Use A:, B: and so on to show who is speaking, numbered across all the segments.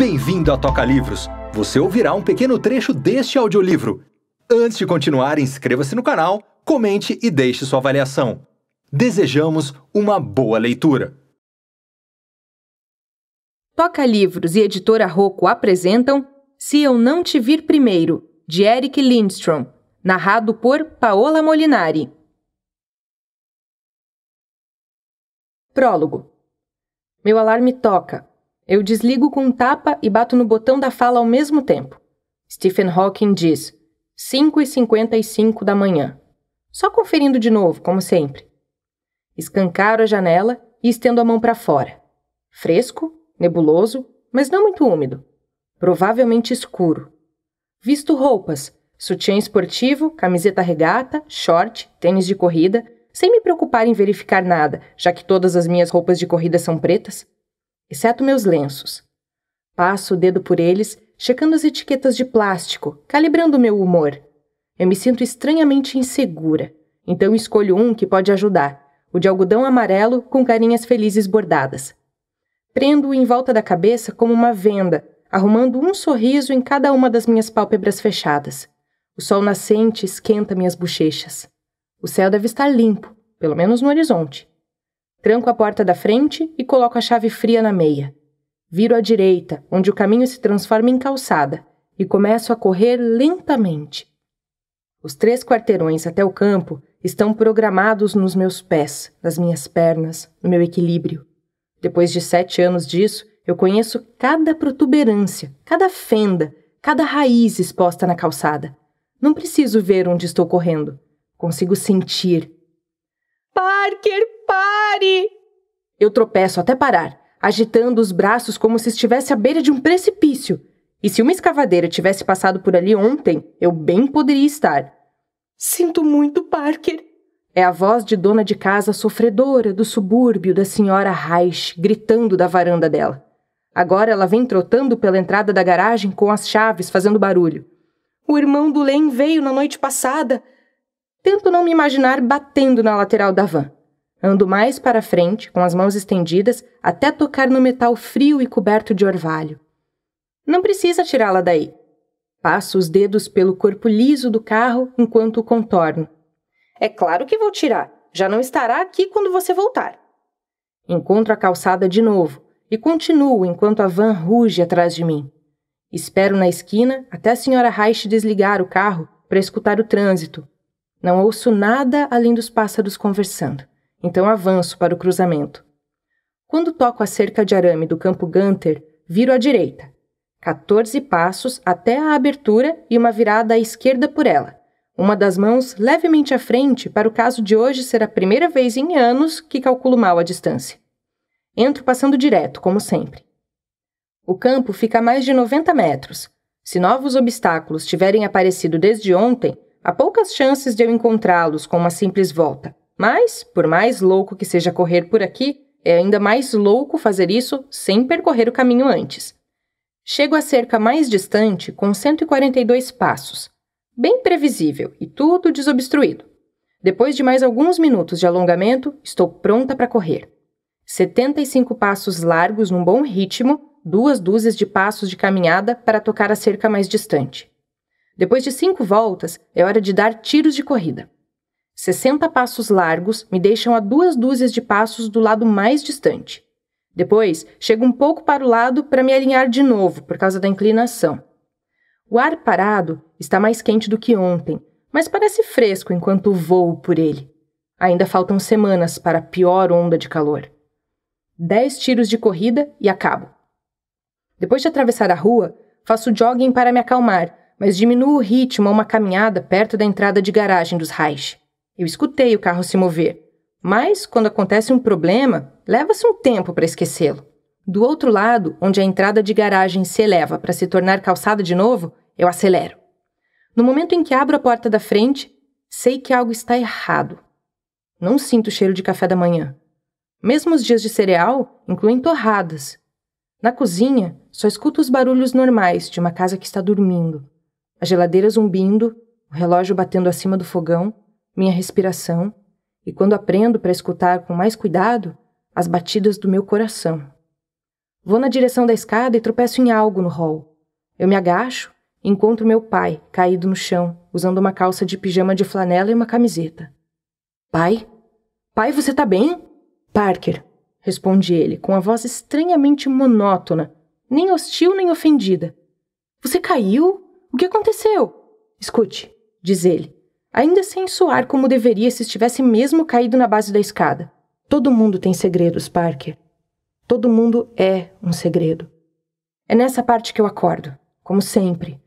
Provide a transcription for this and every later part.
A: Bem-vindo à Toca Livros. Você ouvirá um pequeno trecho deste audiolivro. Antes de continuar, inscreva-se no canal, comente e deixe sua avaliação. Desejamos uma boa leitura. Toca Livros e Editora Rocco apresentam Se Eu Não Te Vir Primeiro, de Eric Lindstrom, narrado por Paola Molinari. Prólogo. Meu alarme toca. Eu desligo com um tapa e bato no botão da fala ao mesmo tempo. Stephen Hawking diz: 5h55 da manhã. Só conferindo de novo, como sempre. Escancaro a janela e estendo a mão para fora. Fresco, nebuloso, mas não muito úmido. Provavelmente escuro. Visto roupas, sutiã esportivo, camiseta regata, short, tênis de corrida, sem me preocupar em verificar nada, já que todas as minhas roupas de corrida são pretas exceto meus lenços. Passo o dedo por eles, checando as etiquetas de plástico, calibrando meu humor. Eu me sinto estranhamente insegura, então escolho um que pode ajudar, o de algodão amarelo com carinhas felizes bordadas. Prendo-o em volta da cabeça como uma venda, arrumando um sorriso em cada uma das minhas pálpebras fechadas. O sol nascente esquenta minhas bochechas. O céu deve estar limpo, pelo menos no horizonte. Tranco a porta da frente e coloco a chave fria na meia. Viro à direita, onde o caminho se transforma em calçada, e começo a correr lentamente. Os três quarteirões até o campo estão programados nos meus pés, nas minhas pernas, no meu equilíbrio. Depois de sete anos disso, eu conheço cada protuberância, cada fenda, cada raiz exposta na calçada. Não preciso ver onde estou correndo. Consigo sentir, Parker, pare! Eu tropeço até parar, agitando os braços como se estivesse à beira de um precipício. E se uma escavadeira tivesse passado por ali ontem, eu bem poderia estar. Sinto muito, Parker. É a voz de dona de casa sofredora do subúrbio da senhora Reich gritando da varanda dela. Agora ela vem trotando pela entrada da garagem com as chaves fazendo barulho. O irmão do Len veio na noite passada. Tento não me imaginar batendo na lateral da van. Ando mais para frente, com as mãos estendidas, até tocar no metal frio e coberto de orvalho. Não precisa tirá-la daí. Passo os dedos pelo corpo liso do carro enquanto o contorno. É claro que vou tirar. Já não estará aqui quando você voltar. Encontro a calçada de novo e continuo enquanto a van ruge atrás de mim. Espero na esquina até a senhora Reich desligar o carro para escutar o trânsito, não ouço nada além dos pássaros conversando, então avanço para o cruzamento. Quando toco a cerca de arame do campo Gunter, viro à direita. 14 passos até a abertura e uma virada à esquerda por ela, uma das mãos levemente à frente para o caso de hoje ser a primeira vez em anos que calculo mal a distância. Entro passando direto, como sempre. O campo fica a mais de 90 metros. Se novos obstáculos tiverem aparecido desde ontem, Há poucas chances de eu encontrá-los com uma simples volta, mas, por mais louco que seja correr por aqui, é ainda mais louco fazer isso sem percorrer o caminho antes. Chego à cerca mais distante com 142 passos, bem previsível e tudo desobstruído. Depois de mais alguns minutos de alongamento, estou pronta para correr. 75 passos largos num bom ritmo, duas dúzias de passos de caminhada para tocar a cerca mais distante. Depois de cinco voltas, é hora de dar tiros de corrida. 60 passos largos me deixam a duas dúzias de passos do lado mais distante. Depois, chego um pouco para o lado para me alinhar de novo por causa da inclinação. O ar parado está mais quente do que ontem, mas parece fresco enquanto voo por ele. Ainda faltam semanas para a pior onda de calor. Dez tiros de corrida e acabo. Depois de atravessar a rua, faço jogging para me acalmar mas diminuo o ritmo a uma caminhada perto da entrada de garagem dos Reich. Eu escutei o carro se mover, mas quando acontece um problema, leva-se um tempo para esquecê-lo. Do outro lado, onde a entrada de garagem se eleva para se tornar calçada de novo, eu acelero. No momento em que abro a porta da frente, sei que algo está errado. Não sinto o cheiro de café da manhã. Mesmo os dias de cereal incluem torradas. Na cozinha, só escuto os barulhos normais de uma casa que está dormindo a geladeira zumbindo, o relógio batendo acima do fogão, minha respiração, e quando aprendo para escutar com mais cuidado, as batidas do meu coração. Vou na direção da escada e tropeço em algo no hall. Eu me agacho e encontro meu pai, caído no chão, usando uma calça de pijama de flanela e uma camiseta. Pai? Pai, você tá bem? Parker, responde ele, com a voz estranhamente monótona, nem hostil nem ofendida. Você caiu? O que aconteceu? Escute, diz ele, ainda sem soar como deveria se estivesse mesmo caído na base da escada. Todo mundo tem segredos, Parker. Todo mundo é um segredo. É nessa parte que eu acordo, como sempre.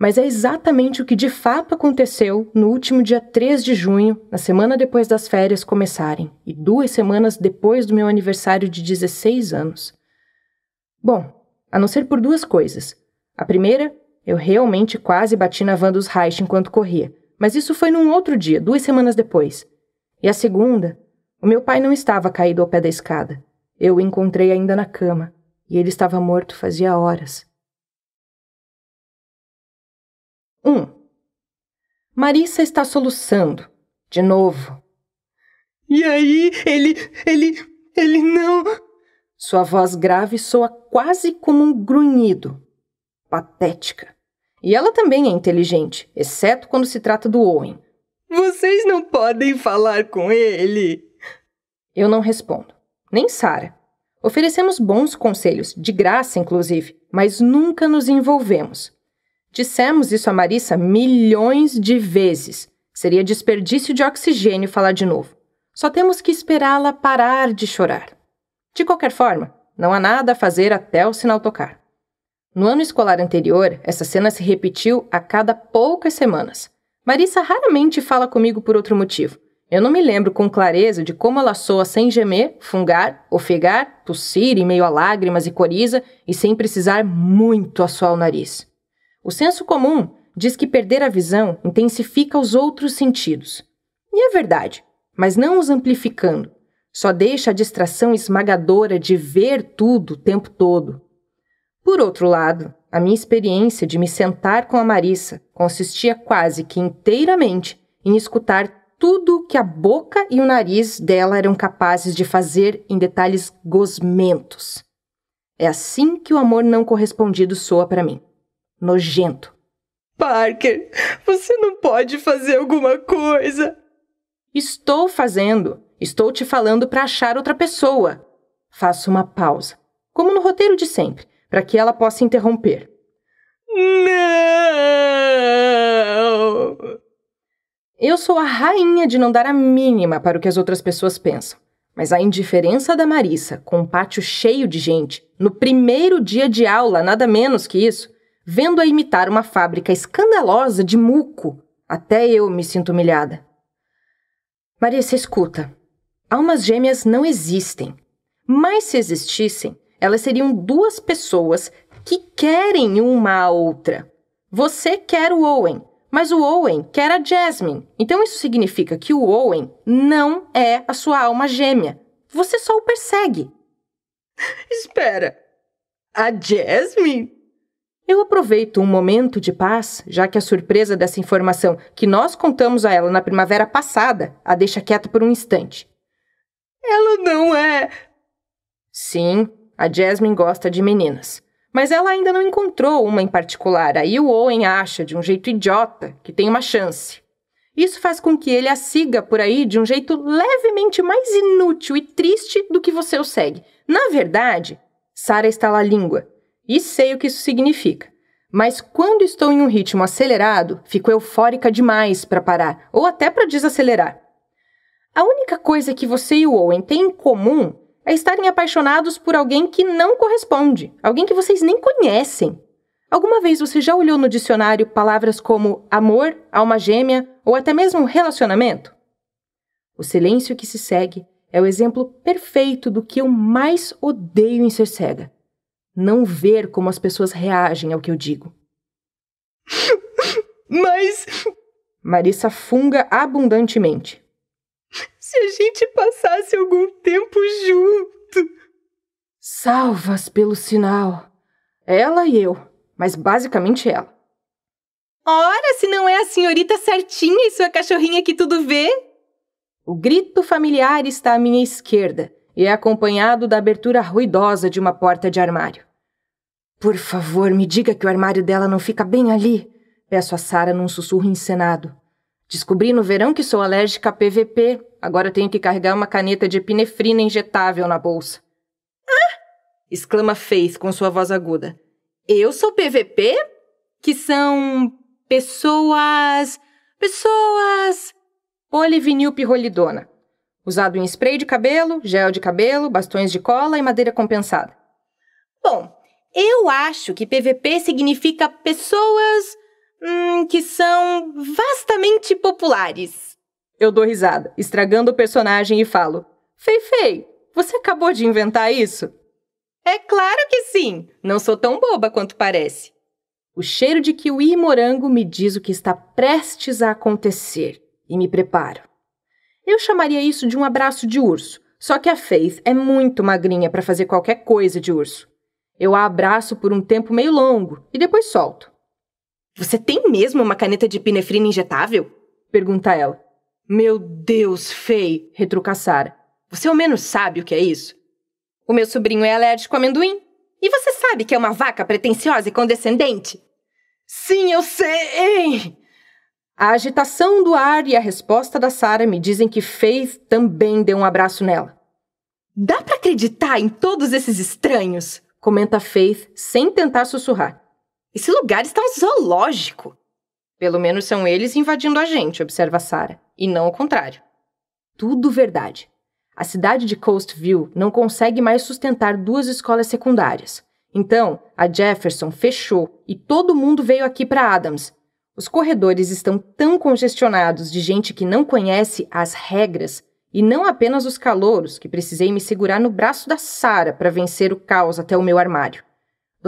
A: Mas é exatamente o que de fato aconteceu no último dia 3 de junho, na semana depois das férias começarem, e duas semanas depois do meu aniversário de 16 anos. Bom, a não ser por duas coisas. A primeira eu realmente quase bati na van dos Reich enquanto corria, mas isso foi num outro dia, duas semanas depois. E a segunda, o meu pai não estava caído ao pé da escada. Eu o encontrei ainda na cama, e ele estava morto fazia horas. 1. Um. Marissa está soluçando. De novo. E aí, ele. ele. ele não. Sua voz grave soa quase como um grunhido. Patética. E ela também é inteligente, exceto quando se trata do Owen. Vocês não podem falar com ele! Eu não respondo. Nem Sara. Oferecemos bons conselhos, de graça inclusive, mas nunca nos envolvemos. Dissemos isso a Marissa milhões de vezes. Seria desperdício de oxigênio falar de novo. Só temos que esperá-la parar de chorar. De qualquer forma, não há nada a fazer até o sinal tocar. No ano escolar anterior, essa cena se repetiu a cada poucas semanas. Marissa raramente fala comigo por outro motivo. Eu não me lembro com clareza de como ela soa sem gemer, fungar, ofegar, tossir em meio a lágrimas e coriza e sem precisar muito assoar o nariz. O senso comum diz que perder a visão intensifica os outros sentidos. E é verdade, mas não os amplificando. Só deixa a distração esmagadora de ver tudo o tempo todo. Por outro lado, a minha experiência de me sentar com a Marissa consistia quase que inteiramente em escutar tudo que a boca e o nariz dela eram capazes de fazer em detalhes gosmentos. É assim que o amor não correspondido soa para mim. Nojento. Parker, você não pode fazer alguma coisa. Estou fazendo. Estou te falando para achar outra pessoa. Faço uma pausa, como no roteiro de sempre para que ela possa interromper. Não! Eu sou a rainha de não dar a mínima para o que as outras pessoas pensam. Mas a indiferença da Marissa, com um pátio cheio de gente, no primeiro dia de aula, nada menos que isso, vendo-a imitar uma fábrica escandalosa de muco, até eu me sinto humilhada. Marissa, escuta. Almas gêmeas não existem. Mas se existissem, elas seriam duas pessoas que querem uma a outra. Você quer o Owen, mas o Owen quer a Jasmine. Então isso significa que o Owen não é a sua alma gêmea. Você só o persegue. Espera. A Jasmine? Eu aproveito um momento de paz, já que a surpresa dessa informação que nós contamos a ela na primavera passada a deixa quieta por um instante. Ela não é. Sim, a Jasmine gosta de meninas. Mas ela ainda não encontrou uma em particular, aí o Owen acha, de um jeito idiota, que tem uma chance. Isso faz com que ele a siga por aí de um jeito levemente mais inútil e triste do que você o segue. Na verdade, Sara está a língua. E sei o que isso significa. Mas quando estou em um ritmo acelerado, fico eufórica demais para parar, ou até para desacelerar. A única coisa que você e o Owen têm em comum é estarem apaixonados por alguém que não corresponde, alguém que vocês nem conhecem. Alguma vez você já olhou no dicionário palavras como amor, alma gêmea ou até mesmo relacionamento? O silêncio que se segue é o exemplo perfeito do que eu mais odeio em ser cega. Não ver como as pessoas reagem ao que eu digo. Mas. Marissa funga abundantemente. Se a gente passasse algum tempo junto. Salvas pelo sinal. Ela e eu, mas basicamente ela. Ora, se não é a senhorita certinha e sua cachorrinha que tudo vê? O grito familiar está à minha esquerda e é acompanhado da abertura ruidosa de uma porta de armário. Por favor, me diga que o armário dela não fica bem ali, peço a Sara num sussurro encenado. Descobri no verão que sou alérgica a PVP. Agora tenho que carregar uma caneta de epinefrina injetável na bolsa. Ah! exclama Faith com sua voz aguda. Eu sou PVP? Que são pessoas. pessoas. Polivinil pirrolidona. Usado em spray de cabelo, gel de cabelo, bastões de cola e madeira compensada. Bom, eu acho que PVP significa pessoas Hum, que são vastamente populares. Eu dou risada, estragando o personagem e falo: Fei Fei, você acabou de inventar isso? É claro que sim! Não sou tão boba quanto parece. O cheiro de kiwi e morango me diz o que está prestes a acontecer e me preparo. Eu chamaria isso de um abraço de urso, só que a Faith é muito magrinha para fazer qualquer coisa de urso. Eu a abraço por um tempo meio longo e depois solto. Você tem mesmo uma caneta de pinefrina injetável? Pergunta ela. Meu Deus, Fei, retruca Sara. Você ao menos sabe o que é isso? O meu sobrinho é alérgico a amendoim. E você sabe que é uma vaca pretensiosa e condescendente? Sim, eu sei! A agitação do ar e a resposta da Sara me dizem que Faith também deu um abraço nela. Dá para acreditar em todos esses estranhos, comenta Faith sem tentar sussurrar. Esse lugar está um zoológico. Pelo menos são eles invadindo a gente, observa Sara, e não o contrário. Tudo verdade. A cidade de Coastview não consegue mais sustentar duas escolas secundárias. Então, a Jefferson fechou e todo mundo veio aqui para Adams. Os corredores estão tão congestionados de gente que não conhece as regras e não apenas os calouros que precisei me segurar no braço da Sara para vencer o caos até o meu armário.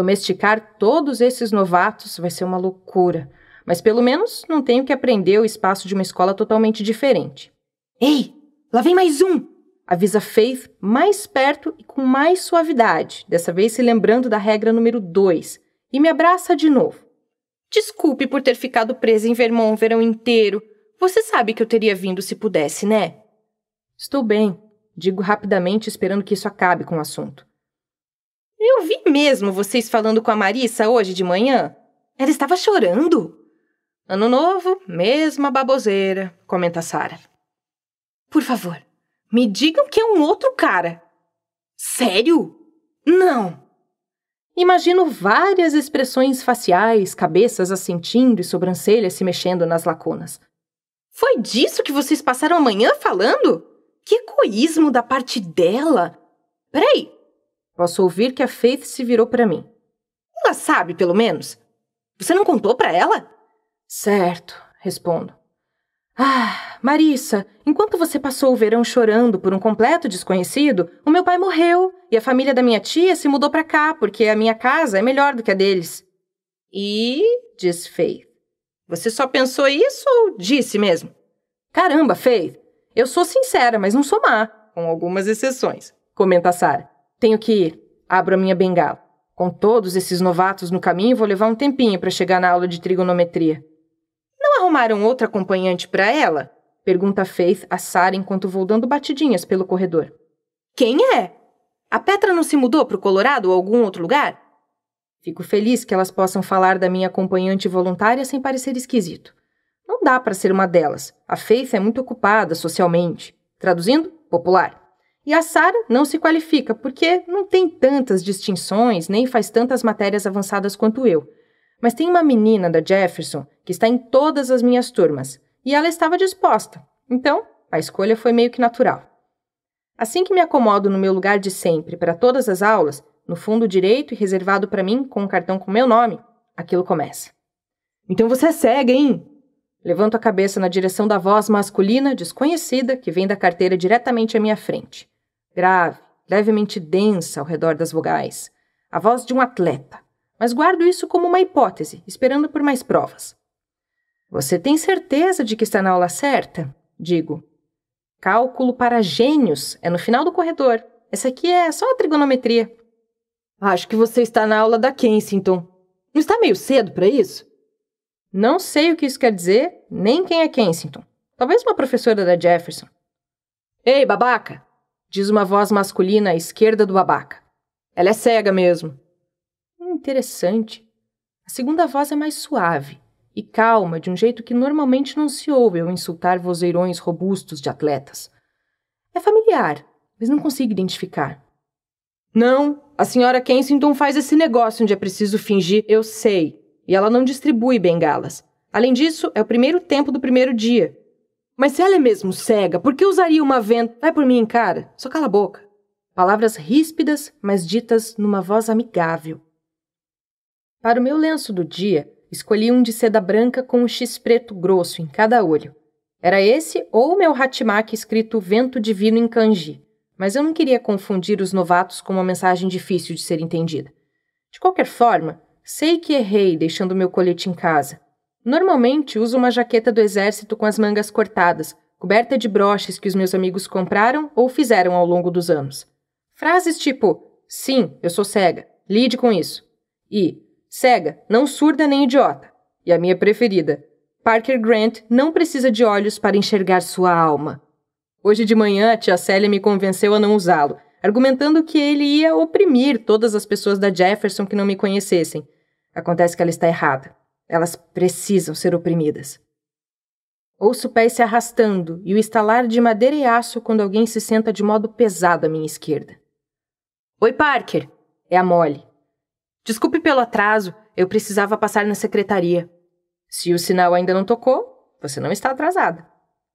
A: Domesticar todos esses novatos vai ser uma loucura, mas pelo menos não tenho que aprender o espaço de uma escola totalmente diferente. Ei, lá vem mais um! Avisa Faith mais perto e com mais suavidade, dessa vez se lembrando da regra número 2, e me abraça de novo. Desculpe por ter ficado presa em Vermont o verão inteiro. Você sabe que eu teria vindo se pudesse, né? Estou bem, digo rapidamente, esperando que isso acabe com o assunto. Eu vi mesmo vocês falando com a Marissa hoje de manhã. Ela estava chorando. Ano novo, mesma baboseira, comenta Sara. Por favor, me digam que é um outro cara. Sério? Não. Imagino várias expressões faciais, cabeças assentindo e sobrancelhas se mexendo nas lacunas. Foi disso que vocês passaram a manhã falando? Que egoísmo da parte dela! Peraí, Posso ouvir que a Faith se virou para mim. Ela sabe, pelo menos. Você não contou para ela? Certo, respondo. Ah, Marissa, enquanto você passou o verão chorando por um completo desconhecido, o meu pai morreu e a família da minha tia se mudou para cá porque a minha casa é melhor do que a deles. E, diz Faith, você só pensou isso ou disse mesmo? Caramba, Faith, eu sou sincera, mas não sou má, com algumas exceções, comenta Sarah. Tenho que ir. Abro a minha bengala. Com todos esses novatos no caminho, vou levar um tempinho para chegar na aula de trigonometria. Não arrumaram outra acompanhante para ela? Pergunta Faith a Sara enquanto vou dando batidinhas pelo corredor. Quem é? A Petra não se mudou para o Colorado ou algum outro lugar? Fico feliz que elas possam falar da minha acompanhante voluntária sem parecer esquisito. Não dá para ser uma delas. A Faith é muito ocupada socialmente. Traduzindo, popular. E a Sara não se qualifica, porque não tem tantas distinções, nem faz tantas matérias avançadas quanto eu. Mas tem uma menina da Jefferson que está em todas as minhas turmas, e ela estava disposta. Então, a escolha foi meio que natural. Assim que me acomodo no meu lugar de sempre para todas as aulas, no fundo direito e reservado para mim com um cartão com meu nome, aquilo começa. Então você é cega, hein? Levanto a cabeça na direção da voz masculina desconhecida que vem da carteira diretamente à minha frente grave, levemente densa ao redor das vogais, a voz de um atleta. Mas guardo isso como uma hipótese, esperando por mais provas. Você tem certeza de que está na aula certa? Digo. Cálculo para gênios é no final do corredor. Essa aqui é só a trigonometria. Acho que você está na aula da Kensington. Não está meio cedo para isso? Não sei o que isso quer dizer, nem quem é Kensington. Talvez uma professora da Jefferson. Ei, babaca! diz uma voz masculina à esquerda do babaca. Ela é cega mesmo. Hum, interessante. A segunda voz é mais suave e calma, de um jeito que normalmente não se ouve ao insultar vozeirões robustos de atletas. É familiar, mas não consigo identificar. Não, a senhora Kensington faz esse negócio onde é preciso fingir eu sei, e ela não distribui bengalas. Além disso, é o primeiro tempo do primeiro dia, mas se ela é mesmo cega, por que usaria uma venda? Vai por mim, cara. Só cala a boca. Palavras ríspidas, mas ditas numa voz amigável. Para o meu lenço do dia, escolhi um de seda branca com um X preto grosso em cada olho. Era esse ou o meu hatimaque escrito Vento Divino em Kanji, mas eu não queria confundir os novatos com uma mensagem difícil de ser entendida. De qualquer forma, sei que errei deixando meu colete em casa, Normalmente uso uma jaqueta do exército com as mangas cortadas, coberta de broches que os meus amigos compraram ou fizeram ao longo dos anos. Frases tipo: Sim, eu sou cega, lide com isso. E cega, não surda nem idiota. E a minha preferida: Parker Grant não precisa de olhos para enxergar sua alma. Hoje de manhã, a tia Célia me convenceu a não usá-lo, argumentando que ele ia oprimir todas as pessoas da Jefferson que não me conhecessem. Acontece que ela está errada. Elas precisam ser oprimidas. Ouço pés se arrastando e o estalar de madeira e aço quando alguém se senta de modo pesado à minha esquerda. Oi, Parker! É a Molly. Desculpe pelo atraso, eu precisava passar na secretaria. Se o sinal ainda não tocou, você não está atrasada.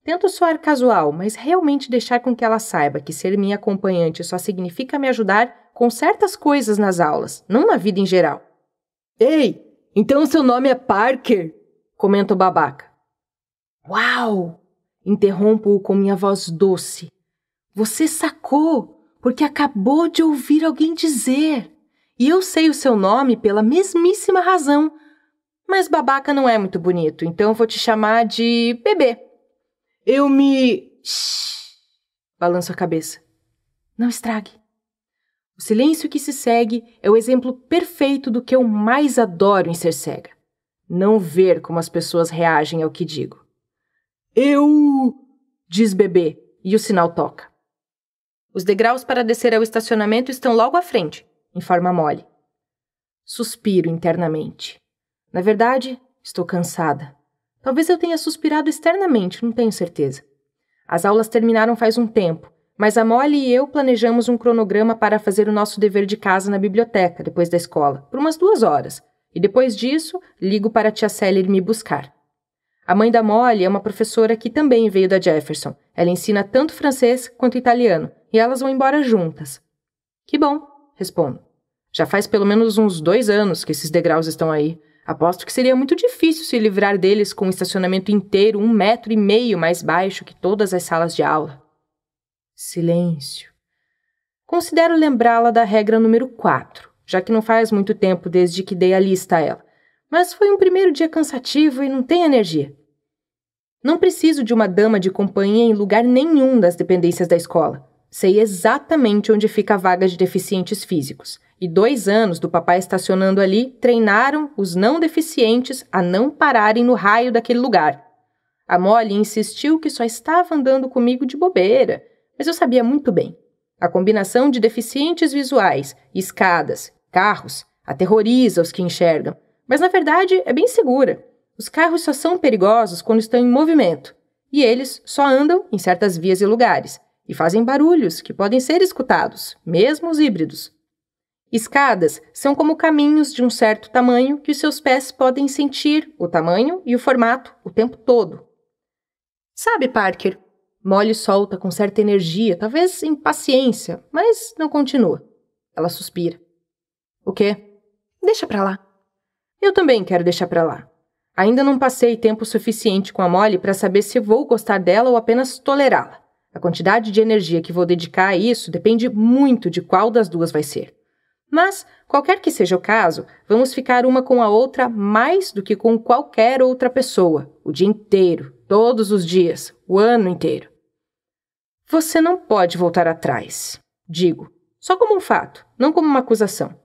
A: Tento soar casual, mas realmente deixar com que ela saiba que ser minha acompanhante só significa me ajudar com certas coisas nas aulas, não na vida em geral. Ei, então seu nome é Parker? comenta o babaca. Uau! Interrompo-o com minha voz doce. Você sacou, porque acabou de ouvir alguém dizer. E eu sei o seu nome pela mesmíssima razão. Mas babaca não é muito bonito, então vou te chamar de bebê. Eu me. Shhh! Balanço a cabeça. Não estrague. O silêncio que se segue é o exemplo perfeito do que eu mais adoro em ser cega. Não ver como as pessoas reagem ao que digo. Eu! diz bebê, e o sinal toca. Os degraus para descer ao estacionamento estão logo à frente, informa Molly. Suspiro internamente. Na verdade, estou cansada. Talvez eu tenha suspirado externamente, não tenho certeza. As aulas terminaram faz um tempo mas a Molly e eu planejamos um cronograma para fazer o nosso dever de casa na biblioteca, depois da escola, por umas duas horas. E depois disso, ligo para a tia Sally me buscar. A mãe da Molly é uma professora que também veio da Jefferson. Ela ensina tanto francês quanto italiano, e elas vão embora juntas. Que bom, respondo. Já faz pelo menos uns dois anos que esses degraus estão aí. Aposto que seria muito difícil se livrar deles com um estacionamento inteiro um metro e meio mais baixo que todas as salas de aula. Silêncio. Considero lembrá-la da regra número 4, já que não faz muito tempo desde que dei a lista a ela. Mas foi um primeiro dia cansativo e não tem energia. Não preciso de uma dama de companhia em lugar nenhum das dependências da escola. Sei exatamente onde fica a vaga de deficientes físicos. E dois anos do papai estacionando ali treinaram os não deficientes a não pararem no raio daquele lugar. A Molly insistiu que só estava andando comigo de bobeira mas eu sabia muito bem. A combinação de deficientes visuais, escadas, carros, aterroriza os que enxergam, mas na verdade é bem segura. Os carros só são perigosos quando estão em movimento, e eles só andam em certas vias e lugares, e fazem barulhos que podem ser escutados, mesmo os híbridos. Escadas são como caminhos de um certo tamanho que os seus pés podem sentir o tamanho e o formato o tempo todo. Sabe, Parker, Molly solta com certa energia, talvez impaciência, mas não continua. Ela suspira. O quê? Deixa pra lá. Eu também quero deixar pra lá. Ainda não passei tempo suficiente com a Molly para saber se vou gostar dela ou apenas tolerá-la. A quantidade de energia que vou dedicar a isso depende muito de qual das duas vai ser. Mas, qualquer que seja o caso, vamos ficar uma com a outra mais do que com qualquer outra pessoa, o dia inteiro, todos os dias, o ano inteiro. Você não pode voltar atrás. Digo, só como um fato, não como uma acusação.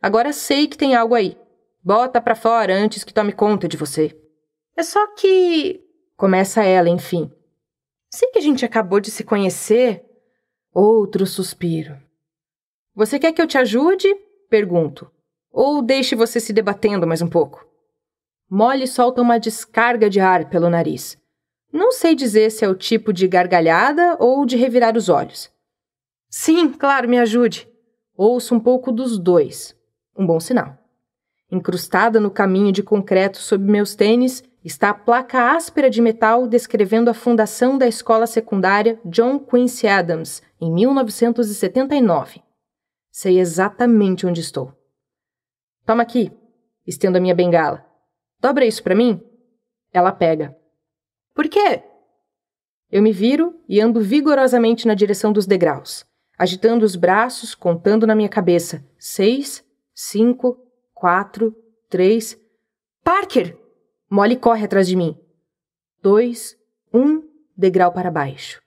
A: Agora sei que tem algo aí. Bota para fora antes que tome conta de você. É só que. Começa ela, enfim. Sei que a gente acabou de se conhecer. Outro suspiro. Você quer que eu te ajude? Pergunto. Ou deixe você se debatendo mais um pouco? Molly solta uma descarga de ar pelo nariz. Não sei dizer se é o tipo de gargalhada ou de revirar os olhos. Sim, claro, me ajude. Ouço um pouco dos dois. Um bom sinal. Encrustada no caminho de concreto sob meus tênis, está a placa áspera de metal descrevendo a fundação da escola secundária John Quincy Adams, em 1979. Sei exatamente onde estou. Toma aqui. Estendo a minha bengala. Dobra isso para mim. Ela pega. Por quê? Eu me viro e ando vigorosamente na direção dos degraus, agitando os braços, contando na minha cabeça: seis, cinco, quatro, três. Parker! Molly corre atrás de mim. Dois, um, degrau para baixo.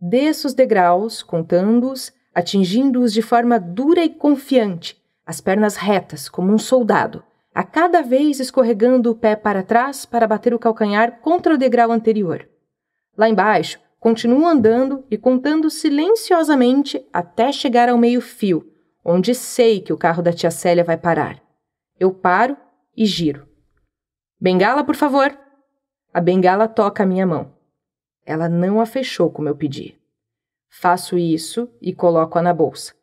A: Desço os degraus, contando-os, atingindo-os de forma dura e confiante, as pernas retas, como um soldado, a cada vez escorregando o pé para trás para bater o calcanhar contra o degrau anterior. Lá embaixo, continuo andando e contando silenciosamente até chegar ao meio-fio, onde sei que o carro da tia Célia vai parar. Eu paro e giro. Bengala, por favor! A bengala toca a minha mão. Ela não a fechou como eu pedi. Faço isso e coloco-a na bolsa.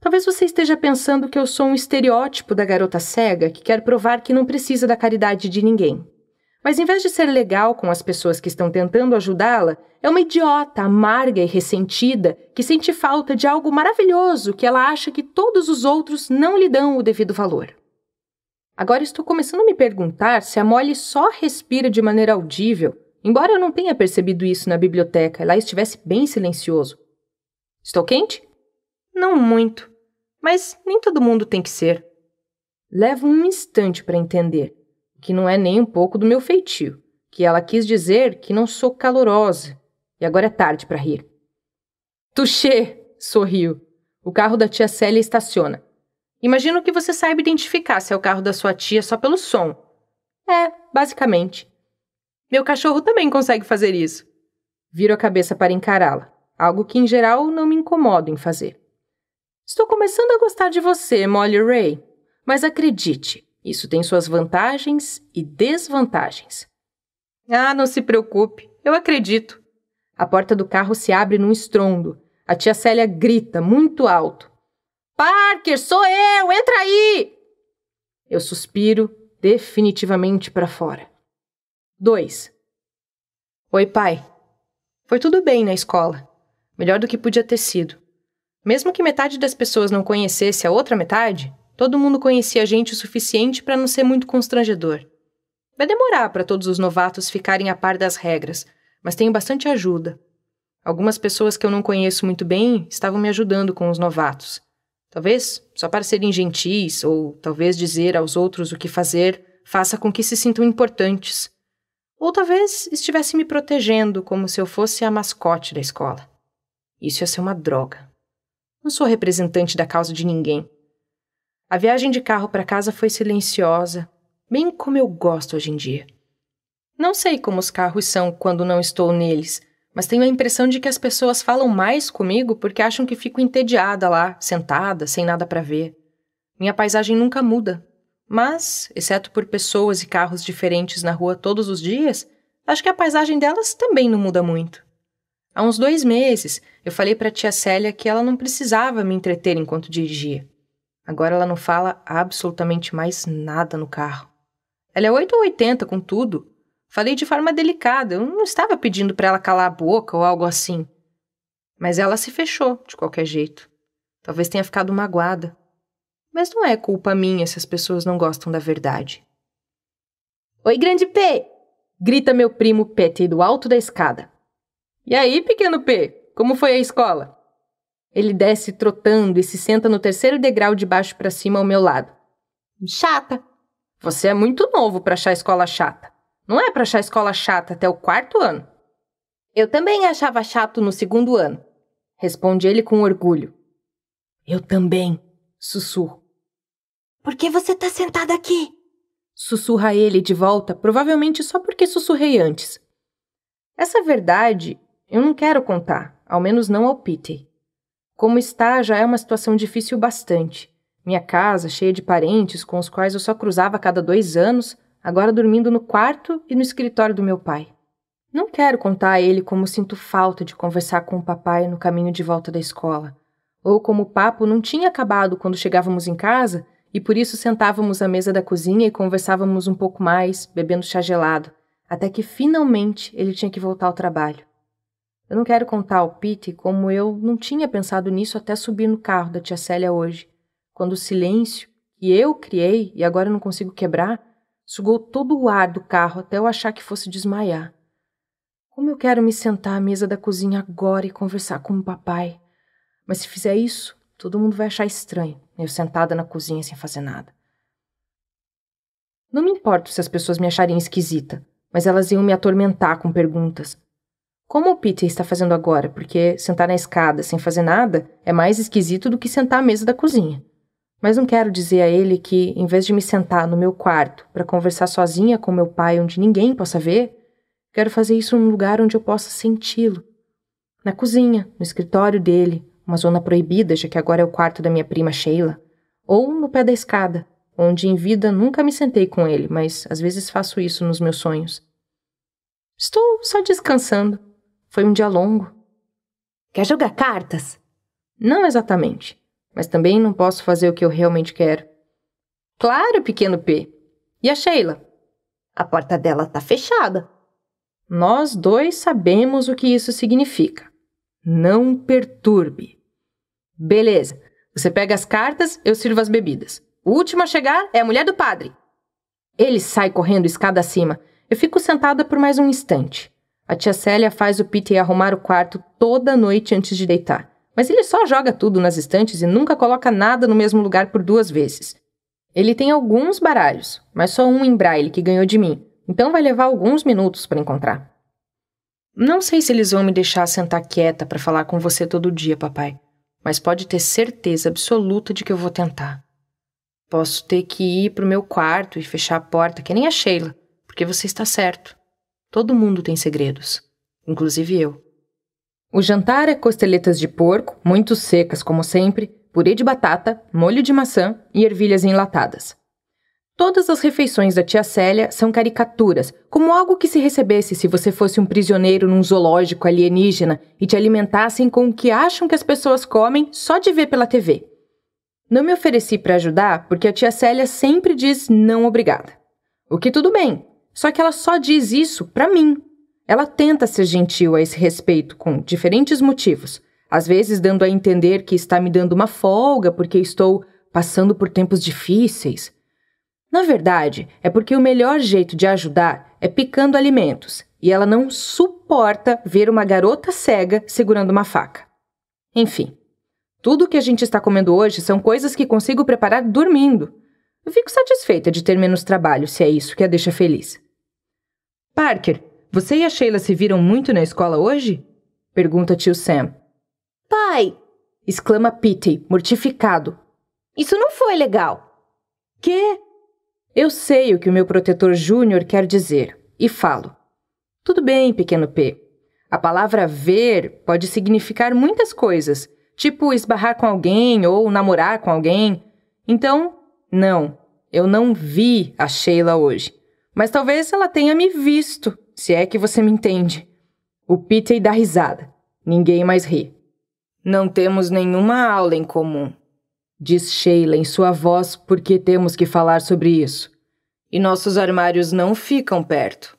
A: Talvez você esteja pensando que eu sou um estereótipo da garota cega que quer provar que não precisa da caridade de ninguém. Mas em vez de ser legal com as pessoas que estão tentando ajudá-la, é uma idiota amarga e ressentida que sente falta de algo maravilhoso que ela acha que todos os outros não lhe dão o devido valor. Agora estou começando a me perguntar se a Molly só respira de maneira audível, embora eu não tenha percebido isso na biblioteca e lá estivesse bem silencioso. Estou quente? Não muito, mas nem todo mundo tem que ser. Levo um instante para entender, que não é nem um pouco do meu feitio, que ela quis dizer que não sou calorosa, e agora é tarde para rir. Tuxê! sorriu. O carro da tia Célia estaciona. Imagino que você saiba identificar se é o carro da sua tia só pelo som. É, basicamente. Meu cachorro também consegue fazer isso. Viro a cabeça para encará-la, algo que em geral não me incomodo em fazer. Estou começando a gostar de você, Molly Ray. Mas acredite, isso tem suas vantagens e desvantagens. Ah, não se preocupe, eu acredito. A porta do carro se abre num estrondo. A tia Célia grita muito alto. Parker, sou eu! Entra aí! Eu suspiro definitivamente para fora. 2. Oi, pai. Foi tudo bem na escola. Melhor do que podia ter sido. Mesmo que metade das pessoas não conhecesse a outra metade, todo mundo conhecia a gente o suficiente para não ser muito constrangedor. Vai demorar para todos os novatos ficarem a par das regras, mas tenho bastante ajuda. Algumas pessoas que eu não conheço muito bem estavam me ajudando com os novatos. Talvez só para serem gentis, ou talvez dizer aos outros o que fazer faça com que se sintam importantes. Ou talvez estivesse me protegendo como se eu fosse a mascote da escola. Isso ia ser uma droga. Não sou representante da causa de ninguém. A viagem de carro para casa foi silenciosa, bem como eu gosto hoje em dia. Não sei como os carros são quando não estou neles, mas tenho a impressão de que as pessoas falam mais comigo porque acham que fico entediada lá, sentada, sem nada para ver. Minha paisagem nunca muda. Mas, exceto por pessoas e carros diferentes na rua todos os dias, acho que a paisagem delas também não muda muito. Há uns dois meses, eu falei para tia Célia que ela não precisava me entreter enquanto dirigia. Agora ela não fala absolutamente mais nada no carro. Ela é 8 ou 80 com tudo. Falei de forma delicada, eu não estava pedindo para ela calar a boca ou algo assim. Mas ela se fechou, de qualquer jeito. Talvez tenha ficado magoada. Mas não é culpa minha se as pessoas não gostam da verdade. Oi, grande P! grita meu primo Pete do alto da escada. E aí, pequeno P? Como foi a escola? Ele desce trotando e se senta no terceiro degrau de baixo para cima ao meu lado. Chata. Você é muito novo para achar escola chata. Não é para achar escola chata até o quarto ano. Eu também achava chato no segundo ano. Responde ele com orgulho. Eu também, sussurro. Por que você está sentada aqui? Sussurra ele de volta, provavelmente só porque sussurrei antes. Essa verdade eu não quero contar ao menos não ao Peter. Como está, já é uma situação difícil bastante. Minha casa, cheia de parentes com os quais eu só cruzava a cada dois anos, agora dormindo no quarto e no escritório do meu pai. Não quero contar a ele como sinto falta de conversar com o papai no caminho de volta da escola, ou como o papo não tinha acabado quando chegávamos em casa e por isso sentávamos à mesa da cozinha e conversávamos um pouco mais, bebendo chá gelado, até que finalmente ele tinha que voltar ao trabalho. Eu não quero contar ao Pete como eu não tinha pensado nisso até subir no carro da tia Célia hoje, quando o silêncio que eu criei e agora não consigo quebrar sugou todo o ar do carro até eu achar que fosse desmaiar. Como eu quero me sentar à mesa da cozinha agora e conversar com o papai. Mas se fizer isso, todo mundo vai achar estranho, eu sentada na cozinha sem fazer nada. Não me importo se as pessoas me acharem esquisita, mas elas iam me atormentar com perguntas. Como o Peter está fazendo agora, porque sentar na escada sem fazer nada é mais esquisito do que sentar à mesa da cozinha. Mas não quero dizer a ele que, em vez de me sentar no meu quarto para conversar sozinha com meu pai onde ninguém possa ver, quero fazer isso num lugar onde eu possa senti-lo. Na cozinha, no escritório dele, uma zona proibida, já que agora é o quarto da minha prima Sheila, ou no pé da escada, onde em vida nunca me sentei com ele, mas às vezes faço isso nos meus sonhos. Estou só descansando. Foi um dia longo. Quer jogar cartas? Não exatamente, mas também não posso fazer o que eu realmente quero. Claro, pequeno P. E a Sheila? A porta dela tá fechada. Nós dois sabemos o que isso significa. Não perturbe. Beleza. Você pega as cartas, eu sirvo as bebidas. O último a chegar é a mulher do padre. Ele sai correndo escada acima. Eu fico sentada por mais um instante. A tia Célia faz o Peter arrumar o quarto toda noite antes de deitar, mas ele só joga tudo nas estantes e nunca coloca nada no mesmo lugar por duas vezes. Ele tem alguns baralhos, mas só um em braille que ganhou de mim, então vai levar alguns minutos para encontrar. Não sei se eles vão me deixar sentar quieta para falar com você todo dia, papai, mas pode ter certeza absoluta de que eu vou tentar. Posso ter que ir pro meu quarto e fechar a porta, que nem a Sheila, porque você está certo. Todo mundo tem segredos, inclusive eu. O jantar é costeletas de porco, muito secas como sempre, purê de batata, molho de maçã e ervilhas enlatadas. Todas as refeições da tia Célia são caricaturas, como algo que se recebesse se você fosse um prisioneiro num zoológico alienígena e te alimentassem com o que acham que as pessoas comem só de ver pela TV. Não me ofereci para ajudar porque a tia Célia sempre diz não obrigada. O que tudo bem, só que ela só diz isso para mim. Ela tenta ser gentil a esse respeito com diferentes motivos, às vezes dando a entender que está me dando uma folga porque estou passando por tempos difíceis. Na verdade, é porque o melhor jeito de ajudar é picando alimentos, e ela não suporta ver uma garota cega segurando uma faca. Enfim, tudo o que a gente está comendo hoje são coisas que consigo preparar dormindo. Eu fico satisfeita de ter menos trabalho, se é isso que a deixa feliz. Parker, você e a Sheila se viram muito na escola hoje? Pergunta tio Sam. Pai! exclama Pete, mortificado. Isso não foi legal. Quê? Eu sei o que o meu protetor júnior quer dizer e falo. Tudo bem, pequeno P. A palavra ver pode significar muitas coisas, tipo esbarrar com alguém ou namorar com alguém. Então, não, eu não vi a Sheila hoje. Mas talvez ela tenha me visto, se é que você me entende. O Peter dá risada. Ninguém mais ri. Não temos nenhuma aula em comum, diz Sheila em sua voz, porque temos que falar sobre isso. E nossos armários não ficam perto.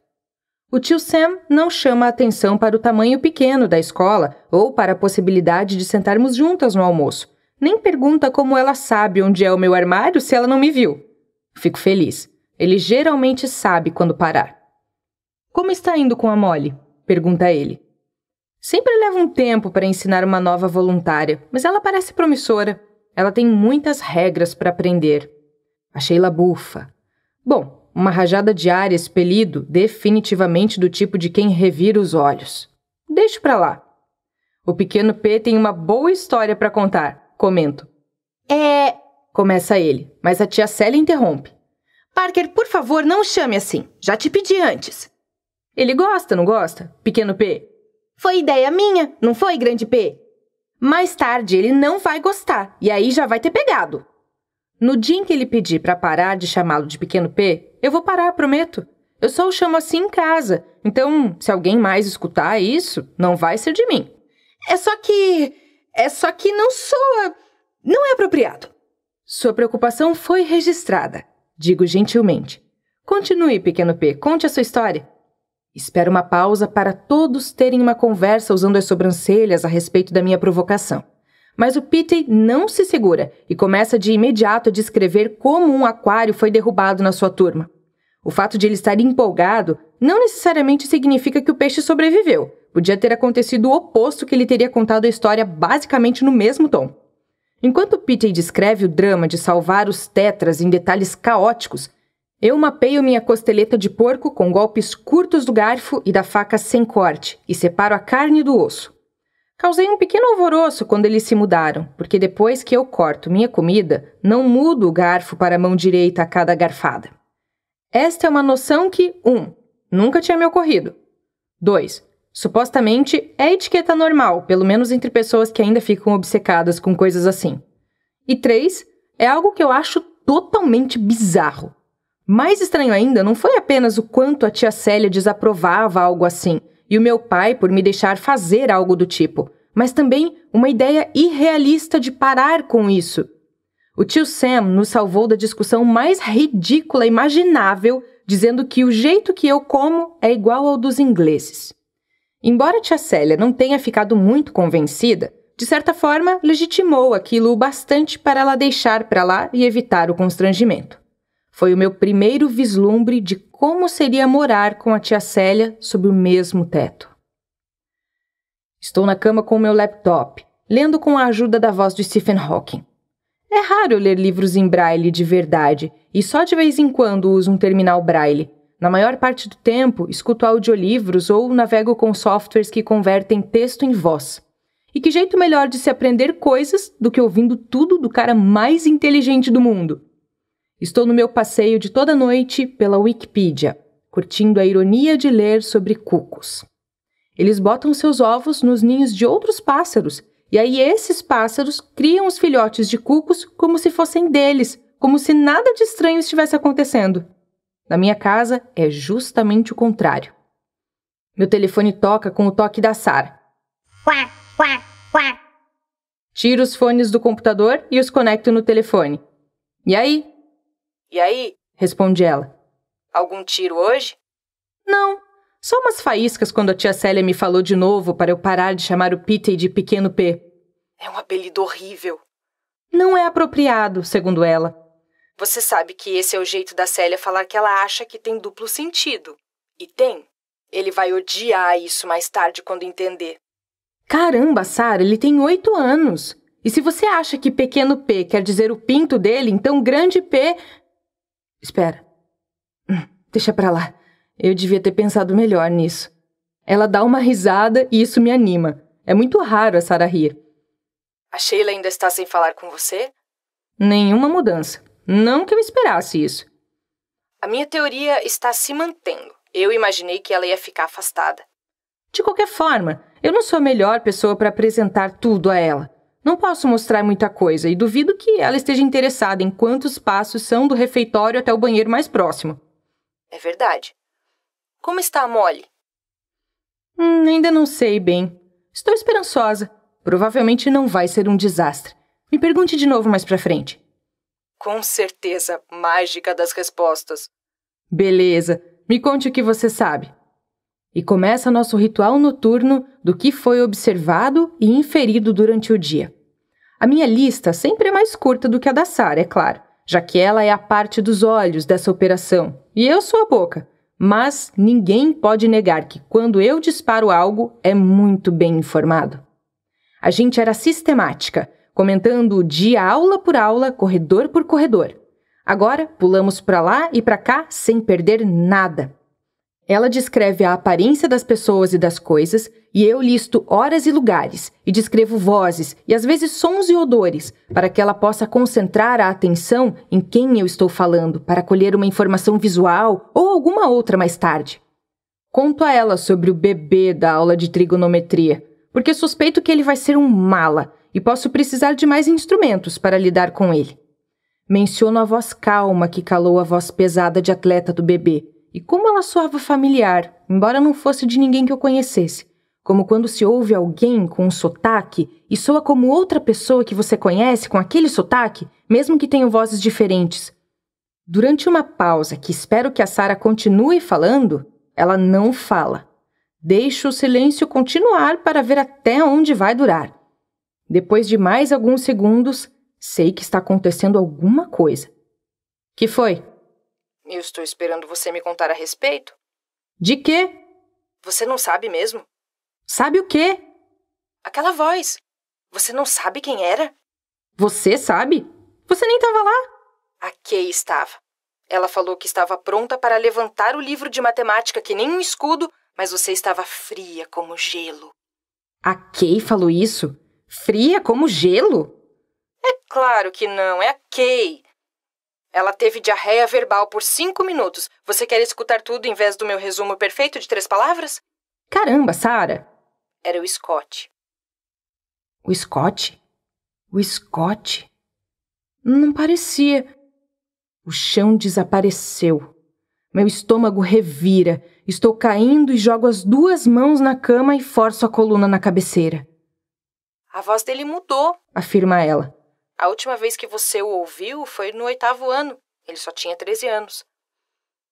A: O tio Sam não chama a atenção para o tamanho pequeno da escola ou para a possibilidade de sentarmos juntas no almoço. Nem pergunta como ela sabe onde é o meu armário se ela não me viu. Fico feliz. Ele geralmente sabe quando parar. Como está indo com a Molly? pergunta ele. Sempre leva um tempo para ensinar uma nova voluntária, mas ela parece promissora. Ela tem muitas regras para aprender. A Sheila bufa. Bom, uma rajada de ar expelido, definitivamente do tipo de quem revira os olhos. Deixo para lá. O pequeno P tem uma boa história para contar, comento. É, começa ele, mas a tia Célia interrompe. Parker, por favor, não chame assim. Já te pedi antes. Ele gosta, não gosta? Pequeno P. Foi ideia minha, não foi, grande P? Mais tarde ele não vai gostar, e aí já vai ter pegado. No dia em que ele pedir para parar de chamá-lo de pequeno P, eu vou parar, prometo. Eu só o chamo assim em casa, então se alguém mais escutar isso, não vai ser de mim. É só que. É só que não soa. Não é apropriado. Sua preocupação foi registrada. Digo gentilmente. Continue, pequeno P, conte a sua história. Espero uma pausa para todos terem uma conversa usando as sobrancelhas a respeito da minha provocação. Mas o Pitey não se segura e começa de imediato a descrever como um aquário foi derrubado na sua turma. O fato de ele estar empolgado não necessariamente significa que o peixe sobreviveu. Podia ter acontecido o oposto que ele teria contado a história basicamente no mesmo tom. Enquanto Pitty descreve o drama de salvar os tetras em detalhes caóticos, eu mapeio minha costeleta de porco com golpes curtos do garfo e da faca sem corte e separo a carne do osso. Causei um pequeno alvoroço quando eles se mudaram, porque depois que eu corto minha comida, não mudo o garfo para a mão direita a cada garfada. Esta é uma noção que 1. Um, nunca tinha me ocorrido. 2. Supostamente é etiqueta normal, pelo menos entre pessoas que ainda ficam obcecadas com coisas assim. E três, é algo que eu acho totalmente bizarro. Mais estranho ainda não foi apenas o quanto a tia Célia desaprovava algo assim, e o meu pai por me deixar fazer algo do tipo, mas também uma ideia irrealista de parar com isso. O tio Sam nos salvou da discussão mais ridícula imaginável, dizendo que o jeito que eu como é igual ao dos ingleses. Embora tia Célia não tenha ficado muito convencida, de certa forma legitimou aquilo o bastante para ela deixar para lá e evitar o constrangimento. Foi o meu primeiro vislumbre de como seria morar com a tia Célia sob o mesmo teto. Estou na cama com o meu laptop, lendo com a ajuda da voz de Stephen Hawking. É raro ler livros em braille de verdade e só de vez em quando uso um terminal braille, na maior parte do tempo, escuto audiolivros ou navego com softwares que convertem texto em voz. E que jeito melhor de se aprender coisas do que ouvindo tudo do cara mais inteligente do mundo? Estou no meu passeio de toda noite pela Wikipedia, curtindo a ironia de ler sobre cucos. Eles botam seus ovos nos ninhos de outros pássaros, e aí esses pássaros criam os filhotes de cucos como se fossem deles, como se nada de estranho estivesse acontecendo. Na minha casa é justamente o contrário. Meu telefone toca com o toque da Sara. Quá, quá, quá. Tiro os fones do computador e os conecto no telefone. E aí? E aí? responde ela. Algum tiro hoje? Não, só umas faíscas quando a tia Célia me falou de novo para eu parar de chamar o Peter de pequeno P. É um apelido horrível. Não é apropriado, segundo ela. Você sabe que esse é o jeito da Célia falar que ela acha que tem duplo sentido. E tem. Ele vai odiar isso mais tarde quando entender. Caramba, Sara, ele tem oito anos. E se você acha que pequeno P quer dizer o pinto dele, então grande P. Espera. Hum, deixa pra lá. Eu devia ter pensado melhor nisso. Ela dá uma risada e isso me anima. É muito raro a Sara rir. A Sheila ainda está sem falar com você? Nenhuma mudança. Não que eu esperasse isso. A minha teoria está se mantendo. Eu imaginei que ela ia ficar afastada. De qualquer forma, eu não sou a melhor pessoa para apresentar tudo a ela. Não posso mostrar muita coisa e duvido que ela esteja interessada em quantos passos são do refeitório até o banheiro mais próximo. É verdade. Como está a Molly? Hum, ainda não sei bem. Estou esperançosa. Provavelmente não vai ser um desastre. Me pergunte de novo mais pra frente com certeza mágica das respostas. Beleza, me conte o que você sabe. E começa nosso ritual noturno do que foi observado e inferido durante o dia. A minha lista sempre é mais curta do que a da Sara, é claro, já que ela é a parte dos olhos dessa operação e eu sou a boca. Mas ninguém pode negar que quando eu disparo algo é muito bem informado. A gente era sistemática comentando dia aula por aula, corredor por corredor. Agora, pulamos para lá e para cá sem perder nada. Ela descreve a aparência das pessoas e das coisas, e eu listo horas e lugares, e descrevo vozes e às vezes sons e odores, para que ela possa concentrar a atenção em quem eu estou falando, para colher uma informação visual ou alguma outra mais tarde. Conto a ela sobre o bebê da aula de trigonometria, porque suspeito que ele vai ser um mala e posso precisar de mais instrumentos para lidar com ele. Menciono a voz calma que calou a voz pesada de atleta do bebê, e como ela soava familiar, embora não fosse de ninguém que eu conhecesse, como quando se ouve alguém com um sotaque e soa como outra pessoa que você conhece com aquele sotaque, mesmo que tenham vozes diferentes. Durante uma pausa que espero que a Sara continue falando, ela não fala. Deixo o silêncio continuar para ver até onde vai durar. Depois de mais alguns segundos, sei que está acontecendo alguma coisa. Que foi? Eu estou esperando você me contar a respeito. De quê? Você não sabe mesmo? Sabe o quê? Aquela voz. Você não sabe quem era? Você sabe? Você nem estava lá. A Kay estava. Ela falou que estava pronta para levantar o livro de matemática que nem um escudo, mas você estava fria como gelo. A Kay falou isso? Fria como gelo? É claro que não, é a Kay. Ela teve diarreia verbal por cinco minutos. Você quer escutar tudo em vez do meu resumo perfeito de três palavras? Caramba, Sara! Era o Scott. O Scott? O Scott? Não parecia. O chão desapareceu. Meu estômago revira. Estou caindo e jogo as duas mãos na cama e forço a coluna na cabeceira. A voz dele mudou, afirma ela. A última vez que você o ouviu foi no oitavo ano. Ele só tinha 13 anos.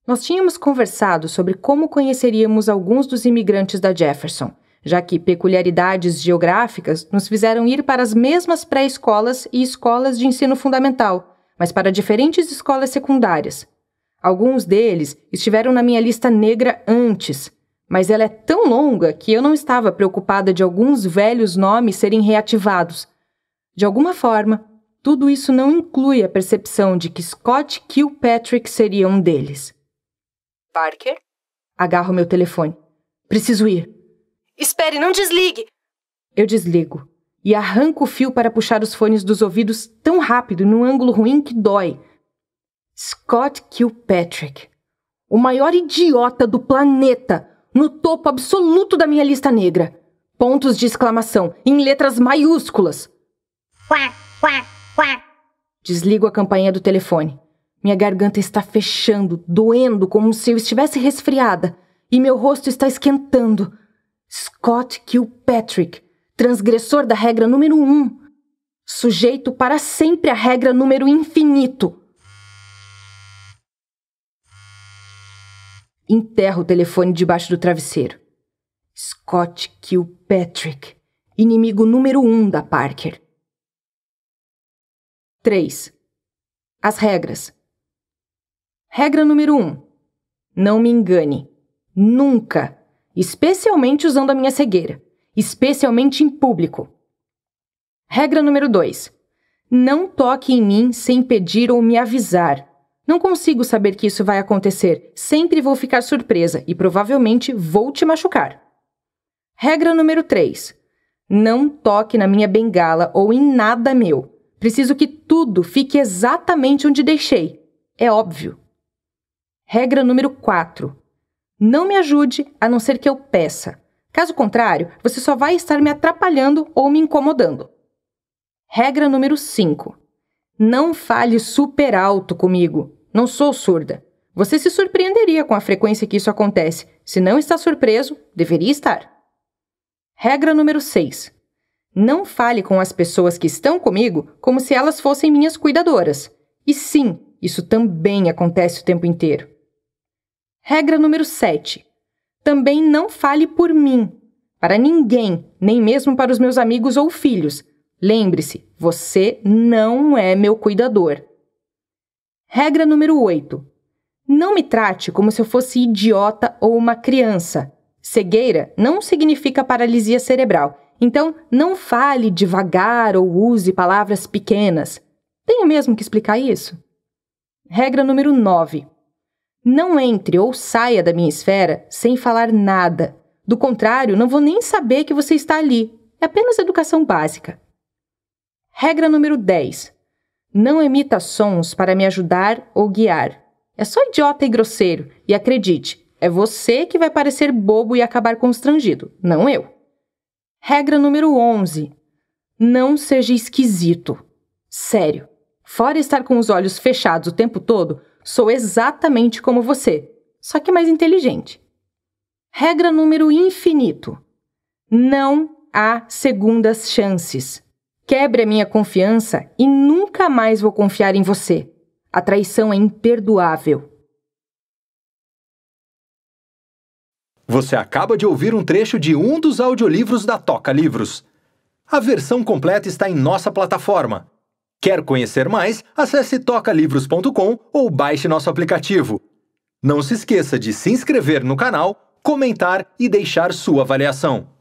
A: Nós tínhamos conversado sobre como conheceríamos alguns dos imigrantes da Jefferson, já que peculiaridades geográficas nos fizeram ir para as mesmas pré-escolas e escolas de ensino fundamental, mas para diferentes escolas secundárias. Alguns deles estiveram na minha lista negra antes, mas ela é tão longa que eu não estava preocupada de alguns velhos nomes serem reativados. De alguma forma, tudo isso não inclui a percepção de que Scott Kilpatrick seria um deles. Parker? Agarro meu telefone. Preciso ir. Espere, não desligue! Eu desligo e arranco o fio para puxar os fones dos ouvidos tão rápido num ângulo ruim que dói. Scott Kilpatrick, o maior idiota do planeta, no topo absoluto da minha lista negra. Pontos de exclamação, em letras maiúsculas. Quá, quá, quá. Desligo a campainha do telefone. Minha garganta está fechando, doendo, como se eu estivesse resfriada, e meu rosto está esquentando. Scott Kilpatrick, transgressor da regra número um, sujeito para sempre à regra número infinito. Enterra o telefone debaixo do travesseiro. Scott Kilpatrick, inimigo número um da Parker. 3. As regras. Regra número 1. Um, não me engane. Nunca. Especialmente usando a minha cegueira. Especialmente em público. Regra número 2. Não toque em mim sem pedir ou me avisar. Não consigo saber que isso vai acontecer. Sempre vou ficar surpresa e provavelmente vou te machucar. Regra número 3. Não toque na minha bengala ou em nada meu. Preciso que tudo fique exatamente onde deixei. É óbvio. Regra número 4. Não me ajude a não ser que eu peça. Caso contrário, você só vai estar me atrapalhando ou me incomodando. Regra número 5. Não fale super alto comigo. Não sou surda. Você se surpreenderia com a frequência que isso acontece. Se não está surpreso, deveria estar. Regra número 6. Não fale com as pessoas que estão comigo como se elas fossem minhas cuidadoras. E sim, isso também acontece o tempo inteiro. Regra número 7. Também não fale por mim, para ninguém, nem mesmo para os meus amigos ou filhos. Lembre-se, você não é meu cuidador. Regra número 8. Não me trate como se eu fosse idiota ou uma criança. Cegueira não significa paralisia cerebral, então não fale devagar ou use palavras pequenas. Tenho mesmo que explicar isso? Regra número 9. Não entre ou saia da minha esfera sem falar nada. Do contrário, não vou nem saber que você está ali. É apenas educação básica. Regra número 10. Não emita sons para me ajudar ou guiar. É só idiota e grosseiro, e acredite, é você que vai parecer bobo e acabar constrangido, não eu. Regra número 11. Não seja esquisito. Sério. Fora estar com os olhos fechados o tempo todo, sou exatamente como você, só que mais inteligente. Regra número infinito: não há segundas chances. Quebre a minha confiança e nunca mais vou confiar em você. A traição é imperdoável. Você acaba de ouvir um trecho de um dos audiolivros da Toca Livros. A versão completa está em nossa plataforma. Quer conhecer mais? Acesse tocalivros.com ou baixe nosso aplicativo. Não se esqueça de se inscrever no canal, comentar e deixar sua avaliação.